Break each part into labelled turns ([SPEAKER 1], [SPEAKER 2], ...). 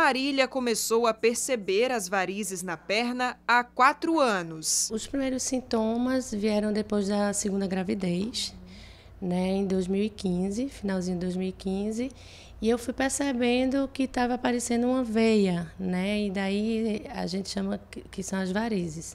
[SPEAKER 1] Marília começou a perceber as varizes na perna
[SPEAKER 2] há quatro anos. Os primeiros sintomas vieram depois da segunda gravidez, né, em 2015, finalzinho de 2015, e eu fui percebendo que estava aparecendo uma veia, né, e daí a gente chama que são as varizes.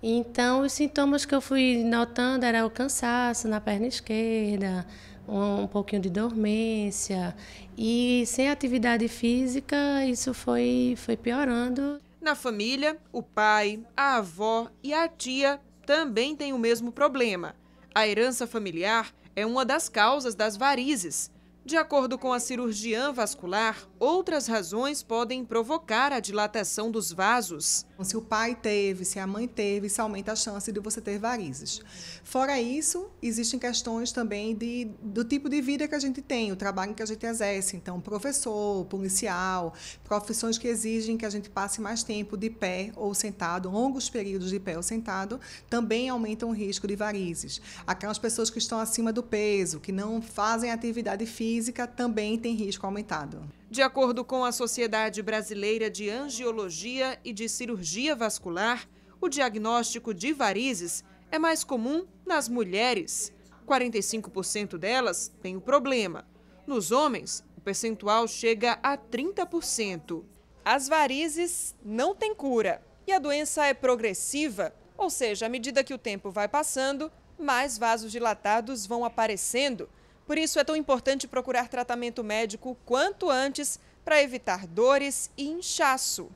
[SPEAKER 2] Então, os sintomas que eu fui notando era o cansaço na perna esquerda, um, pouquinho de dormência. E sem atividade física, isso foi, foi piorando.
[SPEAKER 1] Na família, o pai, a avó e a tia também têm o mesmo problema. A herança familiar é uma das causas das varizes, de acordo com a cirurgiã vascular, outras razões podem provocar a
[SPEAKER 3] dilatação dos vasos. Então, se o pai teve, se a mãe teve, isso aumenta a chance de você ter varizes. Fora isso, existem questões também de, do tipo de vida que a gente tem, o trabalho que a gente exerce. Então, professor, policial, profissões que exigem que a gente passe mais tempo de pé ou sentado, longos períodos de pé ou sentado, também aumentam o risco de varizes. Aquelas pessoas que estão acima do peso, que não fazem atividade física, física também tem risco aumentado.
[SPEAKER 1] De acordo com a Sociedade Brasileira de Angiologia e de Cirurgia Vascular, o diagnóstico de varizes é mais comum nas mulheres. 45% delas têm o problema. Nos homens, o percentual chega a 30%. As varizes não têm cura e a doença é progressiva, ou seja, à medida que o tempo vai passando, mais vasos dilatados vão aparecendo. Por isso é tão importante procurar tratamento médico quanto antes para evitar dores e inchaço.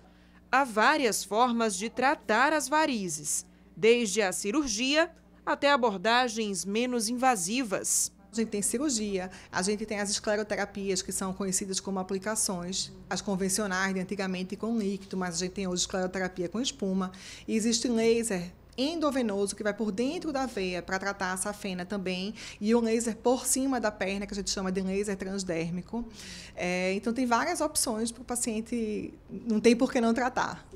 [SPEAKER 1] Há várias formas de tratar as varizes,
[SPEAKER 3] desde a cirurgia até abordagens menos invasivas. A gente tem cirurgia, a gente tem as escleroterapias, que são conhecidas como aplicações, as convencionais de antigamente com líquido, mas a gente tem hoje escleroterapia com espuma. E existe laser endovenoso que vai por dentro da veia para tratar a safena também e um laser por cima da perna que a gente chama de laser transdérmico. É, então tem várias opções para o paciente, não tem por que não tratar.